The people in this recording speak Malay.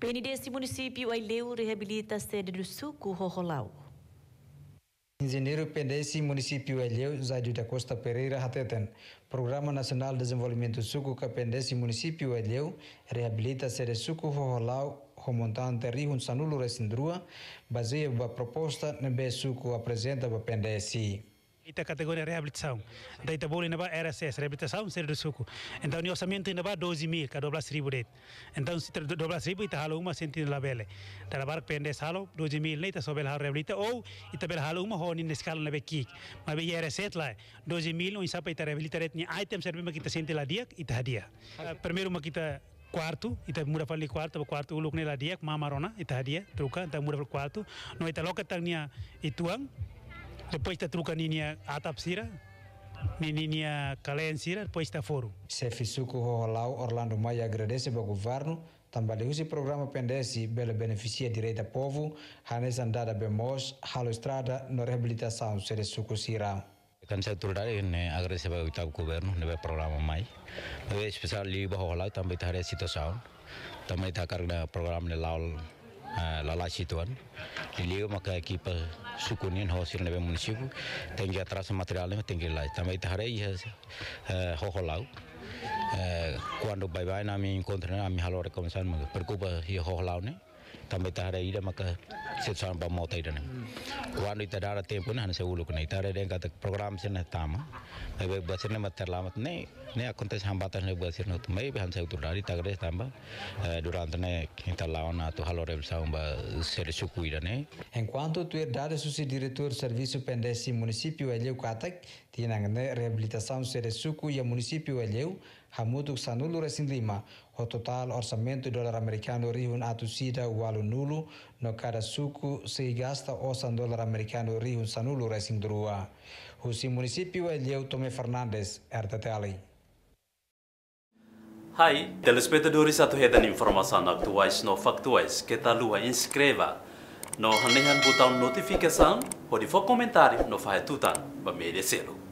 PNDES Município Aileu reabilita a sede do Suco Rorolau. Engenheiro PDS Município Eleu Zaidu da Costa Pereira Hateten. Programa Nacional de Desenvolvimento Suco Capendesse Município Eleu reabilita a sede Suco Rolau remontante Rio Sanulo Resindrua, baseia a proposta na B Suco apresenta para PDS. ita categoria reabilitação da itabula ainda vai RSS reabilitação ser do suco então o orçamento ainda vai 12 mil cada dobra seribo de então dua belas ribu ita halu umah senti label. labele da labar halu dua 12 ni. ita sobe lá reabilita Oh, ita bela halo umah honi ini skala nampak beki mas bem RSS lá 12 mil não isapa ita reabilita ni item serve uma kita senti lá ita hadiah. Eh, primeiro uma kita quarto e tá mura falei quarto uluk quarto o look nela dia mamarona e tá dia truca tá mura quarto no e tá loca tá Depois te truca ninia atapsira, ninia calencira, depois te foro. Chefe Suco Rolau Orlando Maia agradece ao governo também o programa pendesse pela beneficia direito ao povo, Hanes Andada Bemos, Halo Estrada, no reabilitação do Seresuco Sira. kan saya turun dari ini agar saya bagi tahu gubernur nebe program mai nebe spesial li bahwa lau tambah itu hari situasi tambah itu karena program Ah, lalai situan lilio maka ekipa sukunin hasil nebe munisibu tenggi atrasa materialnya tenggi lalai tambah itu hari ia ah, hoholau ah, Kuando bye bye nami kontrol nami halau rekomendasi mereka berkuasa hoholau ni tambe tare ida maka set sampa mota ida ne itu ita dara tempo hanya se ulu kena tare den kata program sen na tama ebe basir ne mater lamat ne ne akunte sampa ta ne basir tu mai hanya se utur dari ta gres tamba durante ne kita lawan atau halore bisa umba ser suku ida ne en tu er dara susi direktur servis pendesi munisipi welyu katak tinang ne rehabilitasi ser suku ya munisipi welyu hamutuk sanulu resin lima o total orçamento de dólar americano riu un atu sida walu nulu no cada suku se gasta o san dólar americano riu un sanulu racing drua. O si municipio é e Leu Tomé Fernandes, RTTLI. Hai, telespectadori satu hetan informasi nak tuais no faktuais kita lua inskreva. No hanehan butang notifikasan, hodifo komentari no fahetutan, bamedesilu. selu.